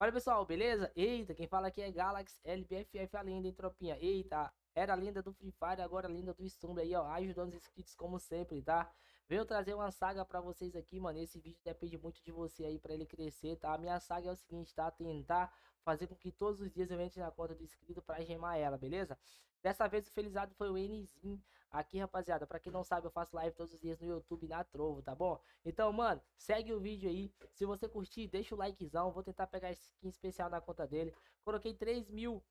Fala pessoal, beleza? Eita, quem fala aqui é Galaxy LBFF, a lenda, hein, tropinha? Eita, era a lenda do Free Fire, agora a lenda do Stumble aí, ó, ajudando os inscritos como sempre, tá? Venho trazer uma saga pra vocês aqui, mano, esse vídeo depende muito de você aí pra ele crescer, tá? A minha saga é o seguinte, tá? Tentar fazer com que todos os dias eu entre na conta do inscrito para gemar ela, beleza? Dessa vez o felizado foi o Nzinho aqui, rapaziada. Para quem não sabe, eu faço live todos os dias no YouTube na Trovo, tá bom? Então, mano, segue o vídeo aí. Se você curtir, deixa o likezão. Vou tentar pegar esse skin especial na conta dele. Coloquei 3 mil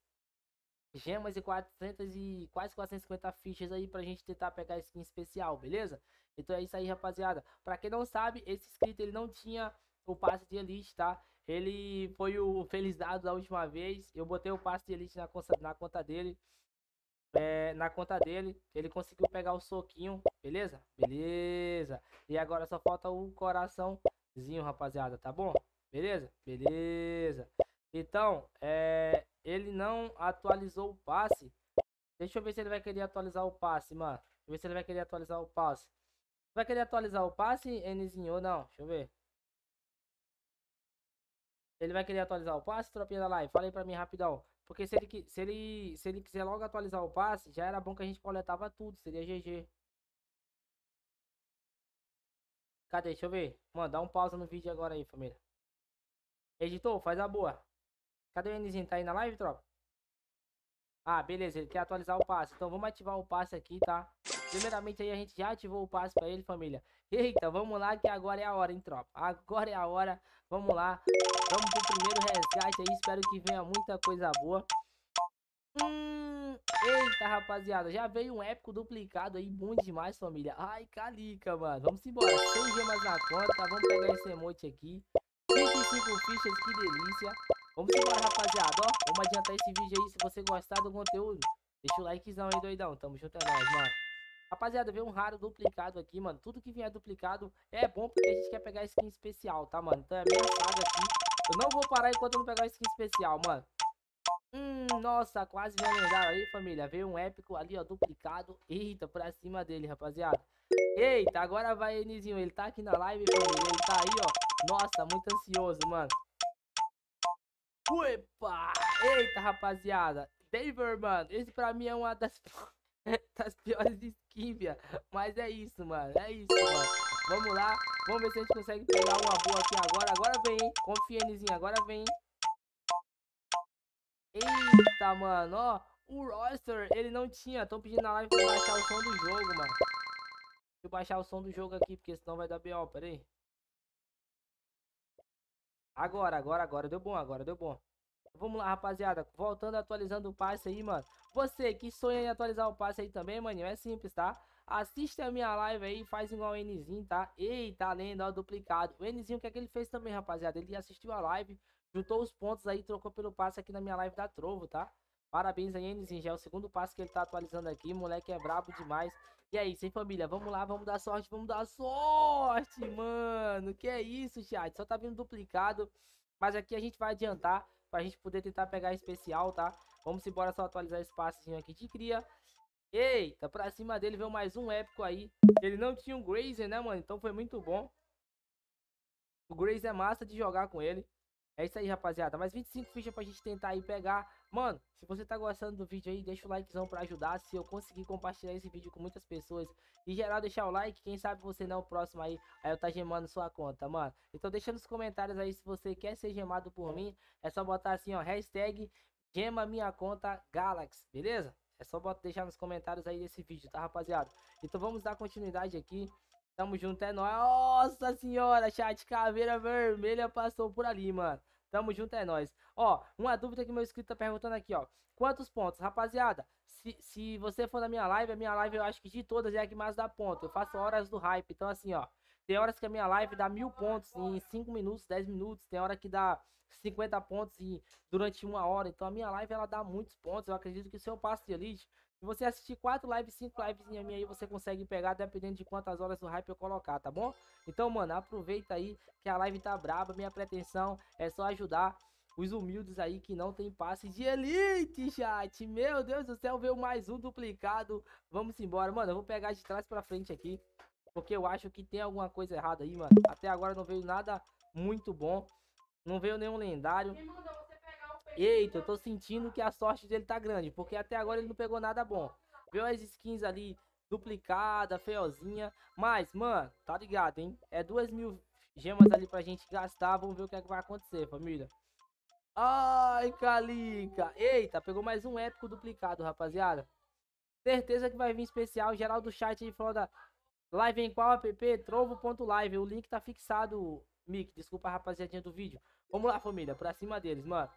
gemas e 400 e quase 450 fichas aí pra gente tentar pegar skin especial, beleza? Então é isso aí, rapaziada. Pra quem não sabe, esse inscrito ele não tinha o passe de elite, tá? Ele foi o feliz dado da última vez. Eu botei o passe de elite na conta, na conta dele. É, na conta dele, ele conseguiu pegar o soquinho, beleza? Beleza. E agora só falta o coraçãozinho, rapaziada, tá bom? Beleza? Beleza. Então, é, ele não atualizou o passe. Deixa eu ver se ele vai querer atualizar o passe, mano. Deixa eu ver se ele vai querer atualizar o passe. Vai querer atualizar o passe, Nzinho, ou não? Deixa eu ver. Ele vai querer atualizar o passe, tropinha da live? Falei pra mim rapidão. Porque se ele, se, ele, se ele quiser logo atualizar o passe, já era bom que a gente coletava tudo. Seria GG. Cadê? Deixa eu ver. Mano, dá um pausa no vídeo agora aí, família. Editor, faz a boa. Cadê o Nzinho? Tá aí na live, tropa? Ah, beleza, ele quer atualizar o passe. Então vamos ativar o passe aqui, tá? Primeiramente aí a gente já ativou o passe pra ele, família. Eita, vamos lá que agora é a hora, hein, tropa. Agora é a hora, vamos lá. Vamos pro primeiro resgate aí, espero que venha muita coisa boa. Hum, eita, rapaziada, já veio um épico duplicado aí, bom demais, família. Ai, calica, mano. Vamos embora, 100 gemas na conta, vamos pegar esse emote aqui. 25 fichas, que delícia. Vamos embora, rapaziada, ó. Vamos adiantar esse vídeo aí. Se você gostar do conteúdo, deixa o likezão aí, doidão. Tamo junto, é nóis, mano. Rapaziada, veio um raro duplicado aqui, mano. Tudo que vier duplicado é bom porque a gente quer pegar skin especial, tá, mano? Então é meio raro aqui. Eu não vou parar enquanto eu não pegar skin especial, mano. Hum, nossa, quase veio lendário aí, família. Veio um épico ali, ó, duplicado. Eita, pra cima dele, rapaziada. Eita, agora vai, Enizinho. Ele tá aqui na live, família. Ele tá aí, ó. Nossa, muito ansioso, mano. Uepa! Eita, rapaziada. Daver, mano, esse pra mim é uma das, das piores skins, via. Mas é isso, mano. É isso, mano. Vamos lá. Vamos ver se a gente consegue pegar uma boa aqui agora. Agora vem, hein? Confia, Nzinho. Agora vem. Eita, mano. Ó, o roster, ele não tinha. Tão pedindo na live pra baixar o som do jogo, mano. Deixa eu baixar o som do jogo aqui, porque senão vai dar B.O. Pera aí. Agora, agora, agora. Deu bom, agora, deu bom. Vamos lá, rapaziada. Voltando, atualizando o passe aí, mano. Você que sonha em atualizar o passe aí também, maninho, é simples, tá? Assiste a minha live aí, faz igual o Nzinho, tá? Eita, lenda, ó, duplicado. O Nzinho, o que é que ele fez também, rapaziada? Ele assistiu a live, juntou os pontos aí, trocou pelo passe aqui na minha live da Trovo, tá? Parabéns a Enes Ingel, o segundo passo que ele tá atualizando aqui, moleque é brabo demais. E aí, é sem família, vamos lá, vamos dar sorte, vamos dar sorte, mano. Que é isso, chat, só tá vindo duplicado. Mas aqui a gente vai adiantar pra gente poder tentar pegar especial, tá? Vamos embora só atualizar esse passinho aqui de cria. Eita, pra cima dele veio mais um épico aí. Ele não tinha um Grazer, né, mano? Então foi muito bom. O Grazer é massa de jogar com ele. É isso aí, rapaziada. Mais 25 fichas pra gente tentar aí pegar. Mano, se você tá gostando do vídeo aí, deixa o likezão pra ajudar. Se eu conseguir compartilhar esse vídeo com muitas pessoas e geral deixar o like, quem sabe você não é o próximo aí, aí eu tá gemando sua conta, mano. Então deixa nos comentários aí se você quer ser gemado por mim. É só botar assim, ó, hashtag gema minha conta Galaxy, beleza? É só botar deixar nos comentários aí desse vídeo, tá, rapaziada? Então vamos dar continuidade aqui. Tamo junto, é nóis. Nossa senhora, chat, caveira vermelha passou por ali, mano. Tamo junto, é nóis. Ó, uma dúvida que meu inscrito tá perguntando aqui, ó. Quantos pontos? Rapaziada, se, se você for na minha live, a minha live eu acho que de todas é a que mais dá ponto. Eu faço horas do hype. Então, assim, ó. Tem horas que a minha live dá mil pontos em 5 minutos, 10 minutos. Tem hora que dá 50 pontos em, durante uma hora. Então, a minha live ela dá muitos pontos. Eu acredito que se eu passo de elite, se você assistir 4 lives, 5 lives minha aí, você consegue pegar, dependendo de quantas horas do hype eu colocar, tá bom? Então, mano, aproveita aí que a live tá braba. Minha pretensão é só ajudar os humildes aí que não tem passe de elite, chat. Meu Deus do céu, veio mais um duplicado. Vamos embora, mano. Eu vou pegar de trás pra frente aqui, porque eu acho que tem alguma coisa errada aí, mano. Até agora não veio nada muito bom. Não veio nenhum lendário. Eita, eu tô sentindo que a sorte dele tá grande, porque até agora ele não pegou nada bom. Viu as skins ali duplicada, feiozinha. Mas, mano, tá ligado, hein? É duas mil gemas ali pra gente gastar. Vamos ver o que, é que vai acontecer, família. Ai, Calica. Eita, pegou mais um épico duplicado, rapaziada. Certeza que vai vir especial. Geral do chat aí falando da live em qual app? Trovo.live. O link tá fixado, Mick. Desculpa, rapaziadinha do vídeo. Vamos lá, família, pra cima deles, mano.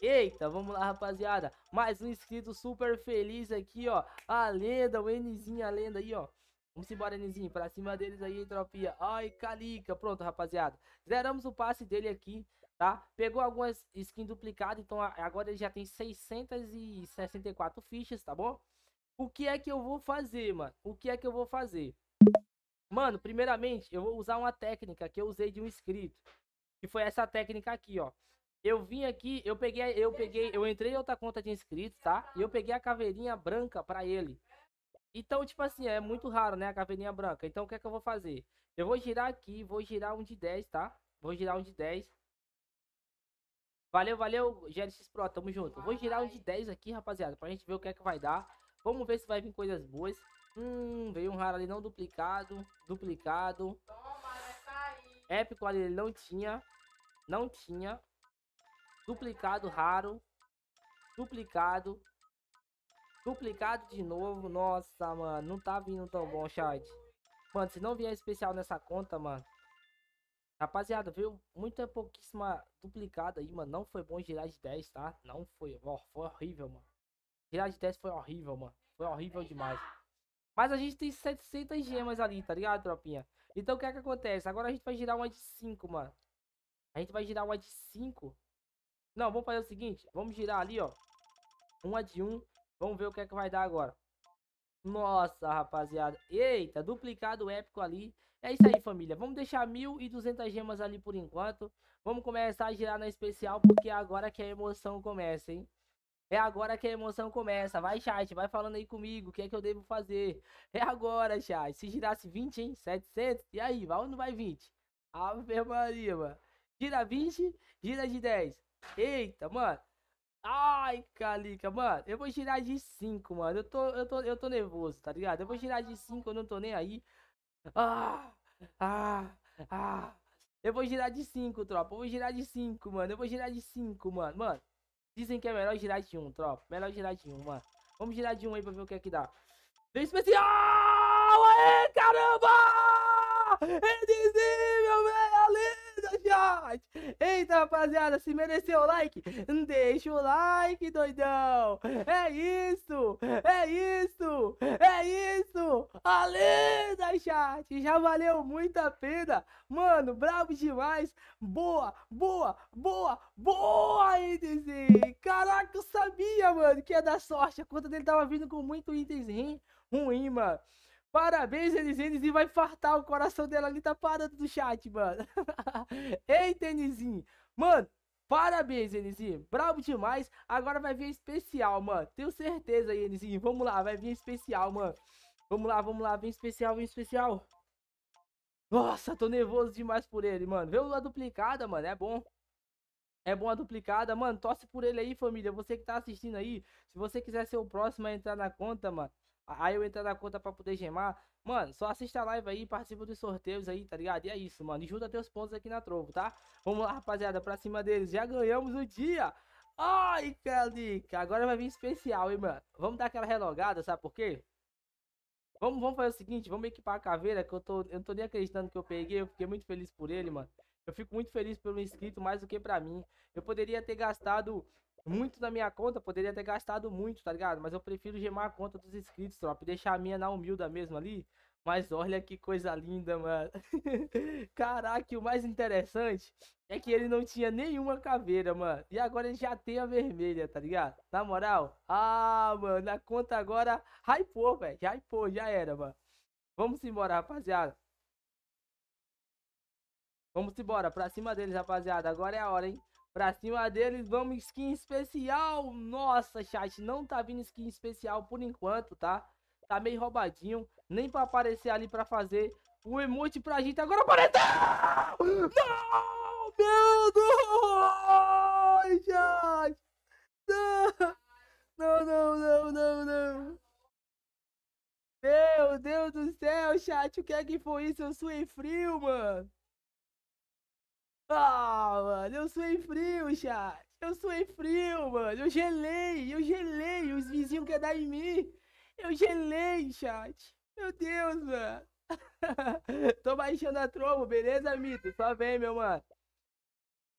Eita, vamos lá, rapaziada. Mais um inscrito super feliz aqui, ó. A lenda, o Nzinho, a lenda aí, ó. Vamos embora, Nzinho, pra cima deles aí, entropia. Ai, calica. Pronto, rapaziada. Zeramos o passe dele aqui, tá? Pegou algumas skins duplicadas, então agora ele já tem 664 fichas, tá bom? O que é que eu vou fazer, mano? O que é que eu vou fazer? Mano, primeiramente, eu vou usar uma técnica que eu usei de um inscrito. Que foi essa técnica aqui, ó. Eu vim aqui, eu peguei, eu peguei, eu entrei em outra conta de inscritos, tá? E eu peguei a caveirinha branca pra ele. Então, tipo assim, é muito raro, né? A caveirinha branca. Então, o que é que eu vou fazer? Eu vou girar aqui, vou girar um de 10, tá? Vou girar um de 10. Valeu, valeu, GLX Pro, tamo junto. Vou girar um de 10 aqui, rapaziada, pra gente ver o que é que vai dar. Vamos ver se vai vir coisas boas. Hum, veio um raro ali não duplicado, duplicado. Toma, né, tá Épico ali não tinha, não tinha duplicado raro, duplicado, duplicado de novo. Nossa, mano, não tá vindo tão bom, chat. Mano, se não vier especial nessa conta, mano. Rapaziada, viu? Muita pouquíssima duplicada aí, mano. Não foi bom girar de 10, tá? Não foi. Ó, foi horrível, mano. Girar de 10 foi horrível, mano. Foi horrível demais. Mas a gente tem 700 gemas ali, tá ligado, tropinha? Então o que é que acontece? Agora a gente vai girar uma de 5, mano. A gente vai girar uma de 5. Não, vamos fazer o seguinte. Vamos girar ali, ó. Uma de um. Vamos ver o que é que vai dar agora. Nossa, rapaziada. Eita, duplicado épico ali. É isso aí, família. Vamos deixar 1.200 gemas ali por enquanto. Vamos começar a girar na especial, porque é agora que a emoção começa, hein? É agora que a emoção começa. Vai, chat, vai falando aí comigo. O que é que eu devo fazer? É agora, chat. Se girasse 20, hein? 700. E aí, vai ou não vai 20? Ave Maria, mano. Gira 20, gira de 10. Eita, mano. Ai, Calica, mano. Eu vou girar de 5, mano. Eu tô, eu, tô, eu tô nervoso, tá ligado? Eu vou girar de 5, eu não tô nem aí. Ah, ah, ah. Eu vou girar de 5, tropa. Eu vou girar de 5, mano. Eu vou girar de 5, mano. Mano, dizem que é melhor girar de 1, um, tropa. Melhor girar de 1, um, mano. Vamos girar de 1 um aí pra ver o que é que dá. Veio especial! Aê, caramba! É dizível, meu! shot. Eita, rapaziada, se mereceu o like, deixa o like, doidão. É isso, é isso, é isso. A lenda, chat, já valeu muito a pena. Mano, bravo demais. Boa, boa, boa, boa, Indizinho. Caraca, eu sabia, mano, que ia dar sorte. A conta dele tava vindo com muito itens ruim, mano. Parabéns, Elisene, e vai fartar. O coração dela ali tá parando do chat, mano. Eita, Enizinho. Mano, Parabéns, Enizinho. Bravo demais. Agora vai vir especial, mano. Tenho certeza aí, Enizinho. Vamos lá, vai vir especial, mano. Vamos lá, vamos lá. Vem especial, vem especial. Nossa, tô nervoso demais por ele, mano. Vê a duplicada, mano. É bom. É bom a duplicada, mano. Torce por ele aí, família. Você que tá assistindo aí. Se você quiser ser o próximo a entrar na conta, mano. Aí eu entrar na conta pra poder gemar. Mano, só assista a live aí, participa dos sorteios aí, tá ligado? E é isso, mano. E junta teus pontos aqui na Trovo, tá? Vamos lá, rapaziada, pra cima deles. Já ganhamos o dia. Ai, Calica. Agora vai vir especial, hein, mano. Vamos dar aquela relogada, sabe por quê? Vamos, vamos fazer o seguinte, vamos equipar a caveira, que eu, tô, eu não tô nem acreditando que eu peguei. Eu fiquei muito feliz por ele, mano. Eu fico muito feliz pelo inscrito, mais do que pra mim. Eu poderia ter gastado muito na minha conta, poderia ter gastado muito, tá ligado? Mas eu prefiro gemar a conta dos inscritos, tropa, deixar a minha na humilda mesmo ali. Mas olha que coisa linda, mano. Caraca, o mais interessante é que ele não tinha nenhuma caveira, mano. E agora ele já tem a vermelha, tá ligado? Na moral, ah, mano, a conta agora hypou, velho. Já hypou, já era, mano. Vamos embora, rapaziada. Vamos embora, pra cima deles, rapaziada. Agora é a hora, hein? pra cima deles. Vamos skin especial. Nossa, chat, não tá vindo skin especial por enquanto, tá? Tá meio roubadinho. Nem pra aparecer ali pra fazer o emote pra gente. Agora apareceu! Não! Meu Deus! Chat! Não, não, não, não, não. Meu Deus do céu, chat. O que é que foi isso? Eu suei frio, mano. Ah, mano, eu suei frio, chat. Eu suei frio, mano. Eu gelei, eu gelei. Os vizinhos querem dar em mim. Eu gelei, chat. Meu Deus, mano. Tô baixando a tromba, beleza, Mito? Só vem, meu mano.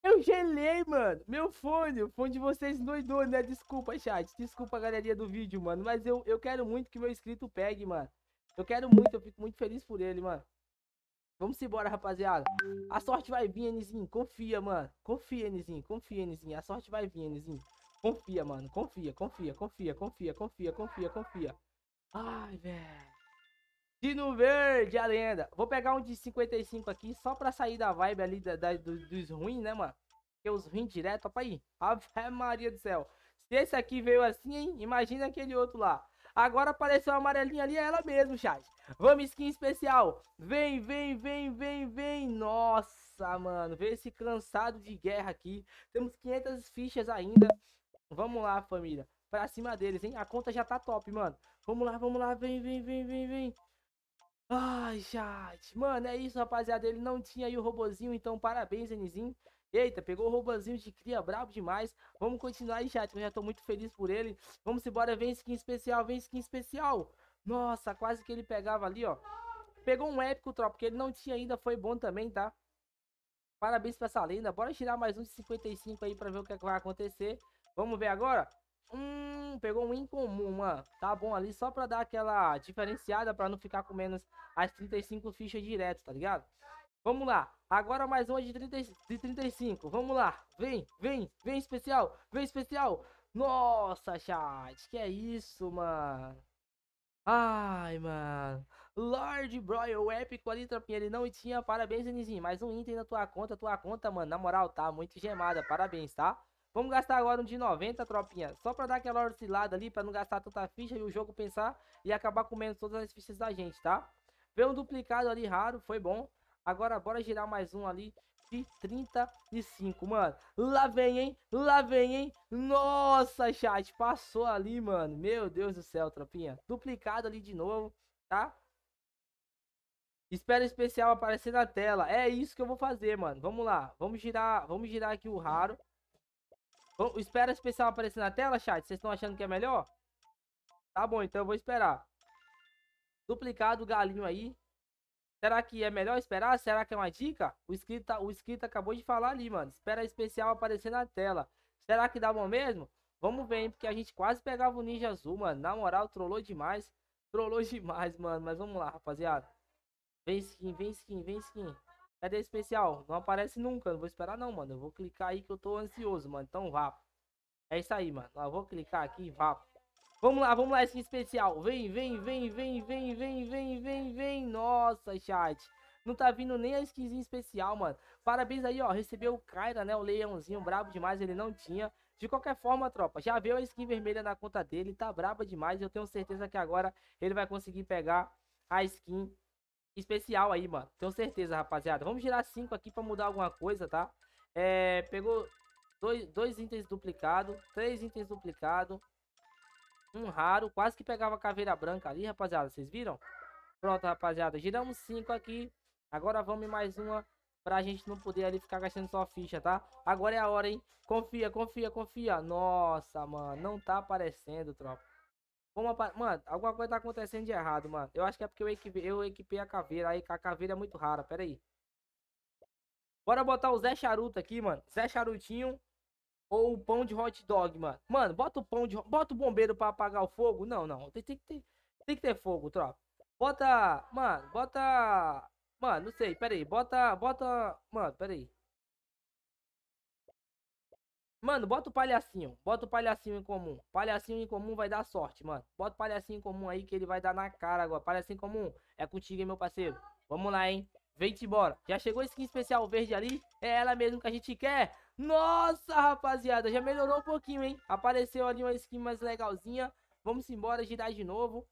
Eu gelei, mano. Meu fone, o fone de vocês doidou, né? Desculpa, chat. Desculpa, galerinha do vídeo, mano. Mas eu, eu quero muito que meu inscrito pegue, mano. Eu quero muito, eu fico muito feliz por ele, mano. Vamos embora, rapaziada. A sorte vai vir, nizinho, Confia, mano. Confia, nizinho, Confia, nizinho. A sorte vai vir, nizinho, Confia, mano. Confia, confia, confia, confia, confia, confia, confia. Ai, velho. Dino Verde, a lenda. Vou pegar um de 55 aqui só pra sair da vibe ali da, da dos ruins, né, mano? Que os ruins direto, opa aí. Ave Maria do céu. Se esse aqui veio assim, hein? Imagina aquele outro lá. Agora apareceu a amarelinha ali, é ela mesmo, chat. Vamos, skin especial. Vem, vem, vem, vem, vem. Nossa, mano. Vê esse cansado de guerra aqui. Temos 500 fichas ainda. Vamos lá, família. Pra cima deles, hein? A conta já tá top, mano. Vamos lá, vamos lá. Vem, vem, vem, vem, vem. Ai, chat. Mano, é isso, rapaziada. Ele não tinha aí o robozinho, então parabéns, Enizinho. Eita, pegou o roubanzinho de cria, brabo demais. Vamos continuar aí, chat, eu já tô muito feliz por ele. Vamos embora, vem skin especial, vem skin especial. Nossa, quase que ele pegava ali, ó. Pegou um épico, tropa, que ele não tinha ainda, foi bom também, tá? Parabéns pra essa lenda. Bora tirar mais um de 55 aí pra ver o que, é que vai acontecer. Vamos ver agora? Hum, pegou um incomum, mano. Tá bom ali só pra dar aquela diferenciada pra não ficar com menos as 35 fichas direto, tá ligado? Vamos lá. Agora mais uma de, 30, de 35. Vamos lá. Vem, vem, vem especial. Vem especial. Nossa, chat. Que é isso, mano. Ai, mano. Lord Broil épico ali, tropinha. Ele não tinha. Parabéns, Nizinho. Mais um item na tua conta. Tua conta, mano. Na moral, tá muito gemada. Parabéns, tá? Vamos gastar agora um de 90, tropinha. Só pra dar aquela oscilada ali, pra não gastar tanta ficha e o jogo pensar e acabar comendo todas as fichas da gente, tá? Veio um duplicado ali raro, foi bom. Agora bora girar mais um ali de 35, mano. Lá vem, hein? Lá vem, hein? Nossa, chat, passou ali, mano. Meu Deus do céu, tropinha. Duplicado ali de novo, tá? Espera o especial aparecer na tela. É isso que eu vou fazer, mano. Vamos lá. Vamos girar, vamos girar aqui o raro. O espera o especial aparecer na tela, chat. Vocês estão achando que é melhor? Tá bom, então eu vou esperar. Duplicado o galinho aí. Será que é melhor esperar? Será que é uma dica? O escrito, tá, o inscrito acabou de falar ali, mano. Espera a especial aparecer na tela. Será que dá bom mesmo? Vamos ver, hein? Porque a gente quase pegava o Ninja Azul, mano. Na moral, trollou demais. Trollou demais, mano. Mas vamos lá, rapaziada. Vem skin, vem skin, vem skin. Cadê especial? Não aparece nunca. Não vou esperar não, mano. Eu vou clicar aí que eu tô ansioso, mano. Então vá. É isso aí, mano. Eu vou clicar aqui e vá. Vamos lá, vamos lá, skin especial. Vem, vem, vem, vem, vem, vem, vem, vem, vem. Nossa, chat. Não tá vindo nem a skinzinha especial, mano. Parabéns aí, ó. Recebeu o Kyra, né? O leãozinho brabo demais, ele não tinha. De qualquer forma, tropa, já veio a skin vermelha na conta dele. Tá braba demais. Eu tenho certeza que agora ele vai conseguir pegar a skin especial aí, mano. Tenho certeza, rapaziada. Vamos girar 5 aqui pra mudar alguma coisa, tá? É, pegou dois, dois itens duplicado, três itens duplicado, um raro. Quase que pegava a caveira branca ali, rapaziada. Vocês viram? Pronto, rapaziada. Giramos 5 aqui. Agora vamos em mais uma pra gente não poder ali ficar gastando só ficha, tá? Agora é a hora, hein? Confia, confia, confia. Nossa, mano, não tá aparecendo, tropa. Vamos apa mano, alguma coisa tá acontecendo de errado, mano. Eu acho que é porque eu equipei, eu equipei a caveira aí, a caveira é muito rara, pera aí. Bora botar o Zé Charuto aqui, mano. Zé Charutinho ou o pão de hot dog, mano. Mano, bota o pão de. Bota o bombeiro pra apagar o fogo. Não, não. Tem, tem, ter, tem que ter fogo, tropa. Bota. Mano, bota. Mano, não sei. Pera aí. Bota. Bota. Mano, pera aí. Mano, bota o palhacinho. Bota o palhacinho em comum. Palhacinho em comum vai dar sorte, mano. Bota o palhacinho em comum aí que ele vai dar na cara agora. Palhacinho em comum. É contigo, hein, meu parceiro. Vamos lá, hein. Vem-te embora. Já chegou a skin especial verde ali? É ela mesmo que a gente quer. Nossa, rapaziada, já melhorou um pouquinho, hein? Apareceu ali uma skin mais legalzinha. Vamos embora, girar de novo.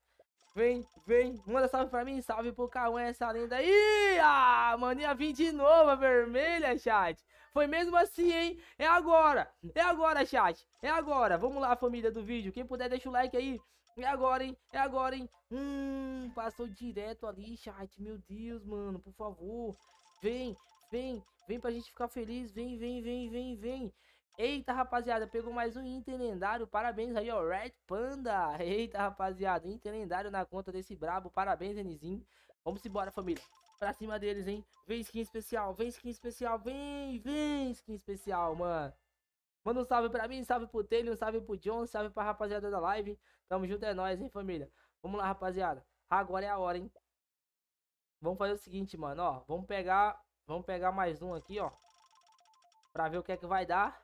Vem, vem, manda salve pra mim, salve pro Cauã, essa lenda aí, ah, maninha, vim de novo, a vermelha, chat, foi mesmo assim, hein, é agora, é agora, chat, é agora, vamos lá, família do vídeo, quem puder deixa o like aí, é agora, hein? É agora, hein? Hum, passou direto ali, chat. Meu Deus, mano, por favor. Vem, vem, vem pra gente ficar feliz. Vem, vem, vem, vem, vem. Eita, rapaziada, pegou mais um item lendário. Parabéns aí, ó, Red Panda. Eita, rapaziada, Item lendário na conta desse brabo. Parabéns, Enizinho. Vamos embora, família. Pra cima deles, hein? Vem skin especial, vem skin especial, vem, vem skin especial, mano. Manda um salve pra mim, salve pro Taylor, um salve pro John, salve pra rapaziada da live. Tamo junto, é nóis, hein, família? Vamos lá, rapaziada. Agora é a hora, hein? Vamos fazer o seguinte, mano, ó. Vamos pegar, vamos pegar mais um aqui, ó. Pra ver o que é que vai dar.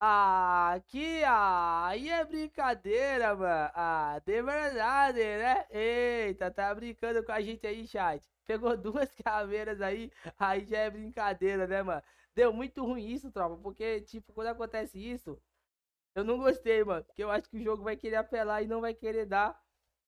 Ah, aqui, ah, aí é brincadeira, mano. Ah, de verdade, né? Eita, tá brincando com a gente aí, chat. Pegou duas caveiras aí, aí já é brincadeira, né, mano? Deu muito ruim isso, tropa. Porque, tipo, quando acontece isso, eu não gostei, mano. Porque eu acho que o jogo vai querer apelar e não vai querer dar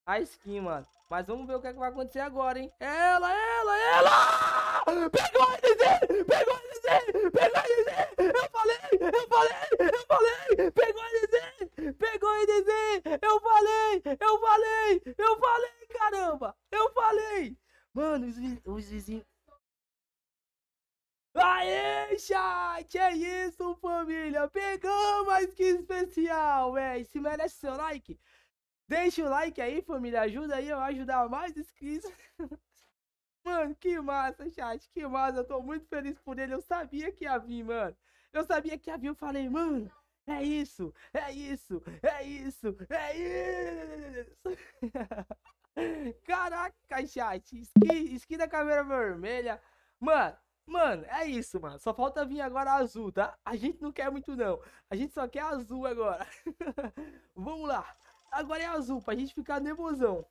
a skin, mano. Mas vamos ver o que, é que vai acontecer agora, hein? Ela, ela, ela! Pegou a DZ! Pegou a DZ! Pegou a DZ! Eu falei! Eu falei! Eu falei! Pegou a DZ! Pegou a DZ! Eu falei! Eu falei! Eu falei, caramba! Eu falei! Mano, os, os vizinhos... Aê, chat! É isso, família! Pegou, mais que especial, véi! Se merece seu like, deixa o like aí, família. Ajuda aí eu ajudar mais inscritos. mano, que massa, chat! Que massa! Eu tô muito feliz por ele. Eu sabia que ia vir, mano. Eu sabia que ia vir. Eu falei, mano, é isso, é isso, é isso, é isso! Caraca, chat! Esqui, skin da câmera vermelha. Mano, Mano, é isso, mano. Só falta vir agora azul, tá? A gente não quer muito, não. A gente só quer azul agora. Vamos lá. Agora é azul, pra gente ficar nervosão.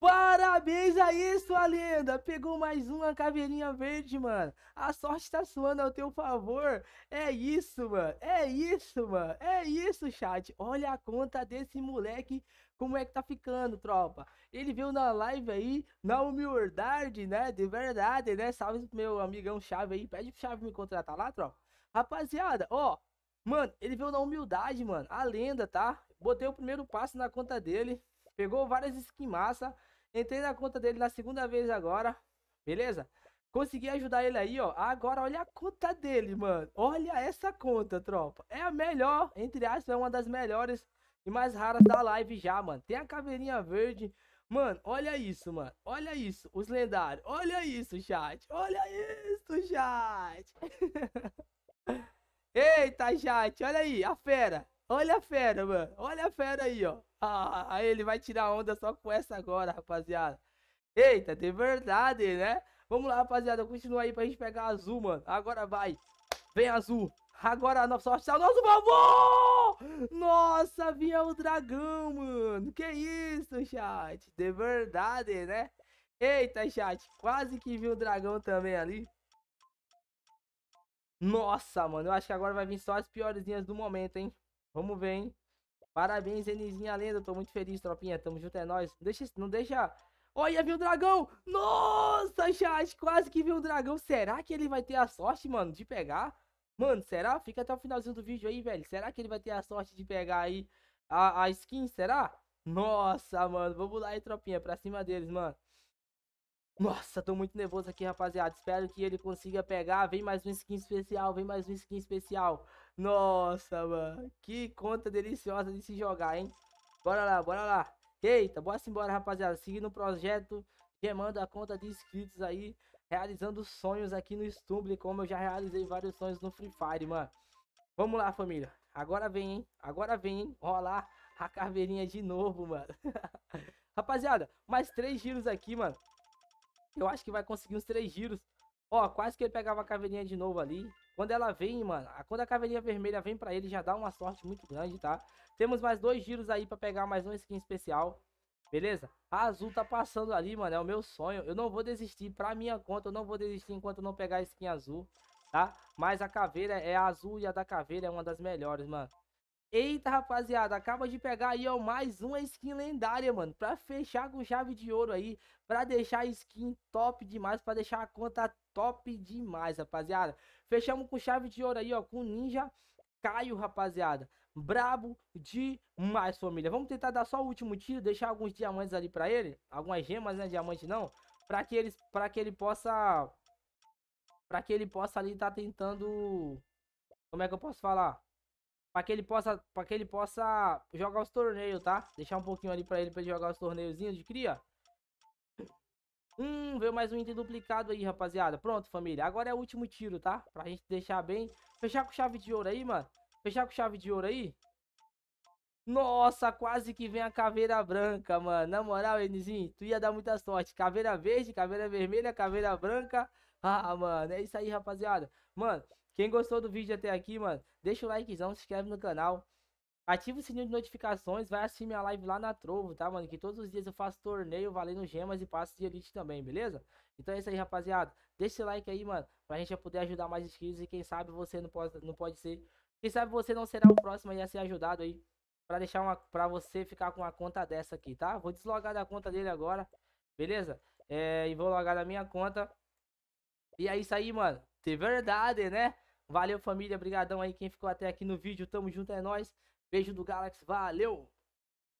Parabéns aí, sua lenda, Pegou mais uma caveirinha verde, mano. A sorte tá suando ao teu favor. É isso, mano. É isso, mano. É isso, chat. Olha a conta desse moleque. Como é que tá ficando, tropa? Ele veio na live aí, na humildade, né? De verdade, né? Salve pro meu amigão Chave aí. Pede pro Chave me contratar lá, tropa. Rapaziada, ó. Mano, ele veio na humildade, mano. A lenda, tá? Botei o primeiro passo na conta dele. Pegou várias skin massa. Entrei na conta dele na segunda vez agora. Beleza? Consegui ajudar ele aí, ó. Agora olha a conta dele, mano. Olha essa conta, tropa. É a melhor, entre aspas, é uma das melhores e mais raras da live já, mano. Tem a caveirinha verde. Mano, olha isso, mano. Olha isso, os lendários. Olha isso, chat. Olha isso, chat. Eita, chat. Olha aí, a fera. Olha a fera, mano. Olha a fera aí, ó. Ah, ah, aí ele vai tirar onda só com essa agora, rapaziada. Eita, de verdade, né? Vamos lá, rapaziada. Continua aí pra gente pegar azul, mano. Agora vai. Vem azul. Agora a nossa sorte tá o nosso favor! Nossa, vinha o dragão, mano. Que isso, chat. De verdade, né? Eita, chat. Quase que viu o dragão também ali. Nossa, mano. Eu acho que agora vai vir só as piorzinhas do momento, hein? Vamos ver, hein? Parabéns, Enizinha Lenda. Tô muito feliz, tropinha. Tamo junto, é nóis. Não deixa, não deixa. Olha, viu o dragão! Nossa, chat! Quase que viu o dragão. Será que ele vai ter a sorte, mano, de pegar? Mano, será? Fica até o finalzinho do vídeo aí, velho. Será que ele vai ter a sorte de pegar aí a, a skin? Será? Nossa, mano. Vamos lá aí, tropinha. Pra cima deles, mano. Nossa, tô muito nervoso aqui, rapaziada. Espero que ele consiga pegar. Vem mais um skin especial, vem mais um skin especial. Nossa, mano. Que conta deliciosa de se jogar, hein? Bora lá, bora lá. Eita, bora embora, rapaziada. Seguindo o projeto, gemando a conta de inscritos aí. Realizando sonhos aqui no Stumble, como eu já realizei vários sonhos no Free Fire, mano. Vamos lá, família. Agora vem, hein? Agora vem, hein? Rolar a carveirinha de novo, mano. rapaziada, mais três giros aqui, mano. Eu acho que vai conseguir uns três giros. Ó, quase que ele pegava a caveirinha de novo ali. Quando ela vem, mano, quando a caveirinha vermelha vem pra ele, já dá uma sorte muito grande, tá? Temos mais dois giros aí pra pegar mais um skin especial. Beleza? A azul tá passando ali, mano, é o meu sonho. Eu não vou desistir pra minha conta, eu não vou desistir enquanto eu não pegar a skin azul, tá? Mas a caveira é, é a azul e a da caveira é uma das melhores, mano. Eita, rapaziada, acaba de pegar aí, ó, mais uma skin lendária, mano, pra fechar com chave de ouro aí, pra deixar a skin top demais, pra deixar a conta top demais, rapaziada. Fechamos com chave de ouro aí, ó, com Ninja Caio, rapaziada. Brabo demais, família. Vamos tentar dar só o último tiro, deixar alguns diamantes ali pra ele, algumas gemas, né, diamante não, pra que, ele pra que ele possa... Pra que ele possa ali tá tentando... Como é que eu posso falar? para que ele possa, para que ele possa jogar os torneios, tá? Deixar um pouquinho ali para ele para jogar os torneiozinhos de cria. Hum, veio mais um item duplicado aí, rapaziada. Pronto, família. Agora é o último tiro, tá? Pra gente deixar bem. Fechar com chave de ouro aí, mano. Fechar com chave de ouro aí. Nossa, quase que vem a caveira branca, mano. Na moral, Enizinho, tu ia dar muita sorte. Caveira verde, caveira vermelha, caveira branca. Ah, mano, é isso aí, rapaziada. Mano, quem gostou do vídeo até aqui, mano, deixa o likezão, se inscreve no canal. Ativa o sininho de notificações, vai assistir minha live lá na Trovo, tá, mano? Que todos os dias eu faço torneio valendo gemas e passos de elite também, beleza? Então é isso aí, rapaziada. Deixa o like aí, mano, pra gente poder ajudar mais inscritos e quem sabe você não pode, não pode ser... Quem sabe você não será o próximo aí a ser ajudado aí para deixar uma para você ficar com uma conta dessa aqui, tá? Vou deslogar da conta dele agora, beleza? É, e vou logar da minha conta. E é isso aí, mano. De verdade, né? Valeu, família. Obrigadão aí quem ficou até aqui no vídeo. Tamo junto, é nóis. Beijo do Galaxy. Valeu!